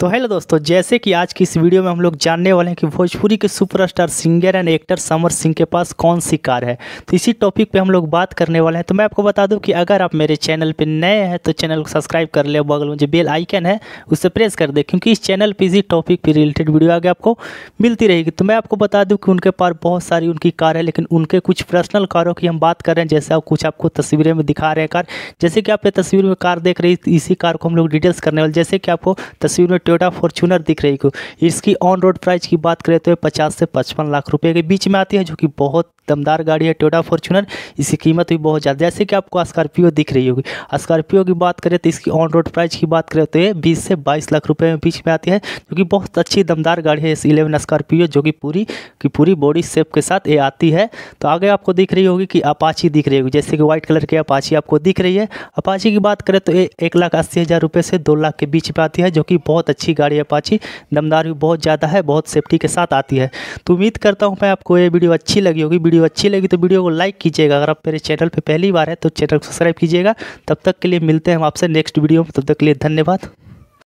तो हेलो दोस्तों जैसे कि आज की इस वीडियो में हम लोग जानने वाले हैं कि भोजपुरी के superstar singer and actor Samar Singh के पास कौन सी कार है तो इसी टॉपिक पे हम लोग बात करने वाले हैं तो मैं आपको बता दूं कि अगर आप मेरे चैनल पे नए हैं तो चैनल को सब्सक्राइब कर ले बगल में जो बेल आइकन है उसे प्रेस कर दे क्योंकि इस चैनल पर इसी टॉपिक पर रिलेटेड वीडियो आगे आपको मिलती रहेगी तो मैं आपको बता दूँ कि उनके पास बहुत सारी उनकी कार है लेकिन उनके कुछ पर्सनल कारों की हम बात कर रहे हैं जैसे आप कुछ आपको तस्वीरें में दिखा रहे हैं कार जैसे कि आप ये तस्वीर में कार देख रही इसी कार को हम लोग डिटेल्स करने वाले जैसे कि आपको तस्वीर में टोयोटा फॉर्च्यूनर दिख रही को इसकी ऑन रोड प्राइस की बात करें तो पचास से पचपन लाख रुपये के बीच में आती है जो कि बहुत दमदार गाड़ी है टोयोटा फॉर्चूनर इसकी कीमत भी बहुत ज़्यादा जैसे कि आपको स्कॉर्पियो दिख रही होगी स्कॉर्पियो की बात करें तो इसकी ऑन रोड प्राइस की बात करें तो ये बीस से बाईस लाख रुपये में बीच में आती है जो कि बहुत अच्छी दमदार गाड़ी है इस इलेवन स्कॉर्पियो जो कि पूरी की पूरी बॉडी सेप के साथ ये आती है तो आगे आपको दिख रही होगी कि अपाची दिख रही होगी जैसे कि व्हाइट कलर की अपाची आपको दिख रही है अपाची की बात करें तो ये एक लाख अस्सी हज़ार रुपये से दो लाख के बीच में आती है जो कि बहुत अच्छी गाड़ी अपाची दमदार भी बहुत ज़्यादा है बहुत सेफ्टी के साथ आती है तो उम्मीद करता हूँ मैं आपको ये वीडियो अच्छी लगी होगी वीडियो अच्छी लगी तो वीडियो को लाइक कीजिएगा अगर आप मेरे चैनल पर पहली बार है तो चैनल सब्सक्राइब कीजिएगा तब तक के लिए मिलते हैं हम आपसे नेक्स्ट वीडियो में तब तक के लिए धन्यवाद